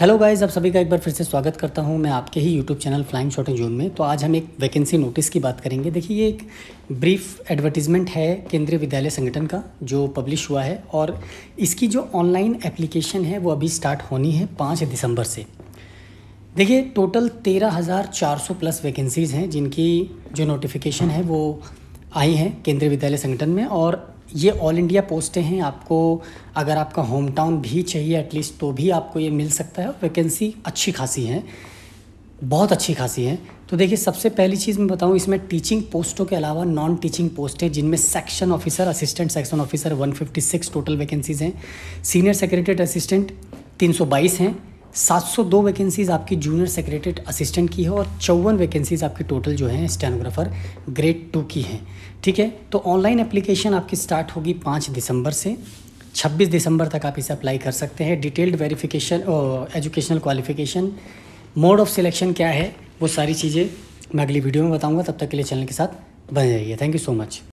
hello guys आप सभी का एक बार फिर से स्वागत करता हूं मैं आपके ही यूट्यूब चैनल फ्लाइंग शॉट जून में तो आज हम एक वैकेंसी नोटिस की बात करेंगे देखिए ये एक ब्रीफ एडवर्टीज़मेंट है केंद्रीय विद्यालय संगठन का जो पब्लिश हुआ है और इसकी जो ऑनलाइन एप्लीकेशन है वो अभी स्टार्ट होनी है पाँच दिसंबर से देखिए टोटल तेरह हज़ार चार सौ प्लस वैकेंसीज़ हैं जिनकी जो नोटिफिकेशन है वो आई हैं केंद्रीय विद्यालय संगठन में और ये ऑल इंडिया पोस्टें हैं आपको अगर आपका होम टाउन भी चाहिए एटलीस्ट तो भी आपको ये मिल सकता है वैकेंसी अच्छी खासी है बहुत अच्छी खासी है तो देखिए सबसे पहली चीज़ मैं बताऊँ इसमें टीचिंग पोस्टों के अलावा नॉन टीचिंग पोस्ट है जिनमें section officer assistant section officer 156 total vacancies हैं सीनियर सेक्रेटरी असिस्टेंट 322 हैं 702 वैकेंसीज़ आपकी जूनियर सेक्रेटरीट असिस्टेंट की है और चौवन वैकेंसीज़ आपकी टोटल जो है स्टेनोग्राफर ग्रेड टू की हैं ठीक है तो ऑनलाइन एप्लीकेशन आपकी स्टार्ट होगी पाँच दिसंबर से 26 दिसंबर तक आप इसे अप्लाई कर सकते हैं detailed verification educational qualification mode of selection क्या है वो सारी चीज़ें मैं अगली वीडियो में बताऊँगा तब तक के लिए चैनल के साथ बने रहिए थैंक यू सो मच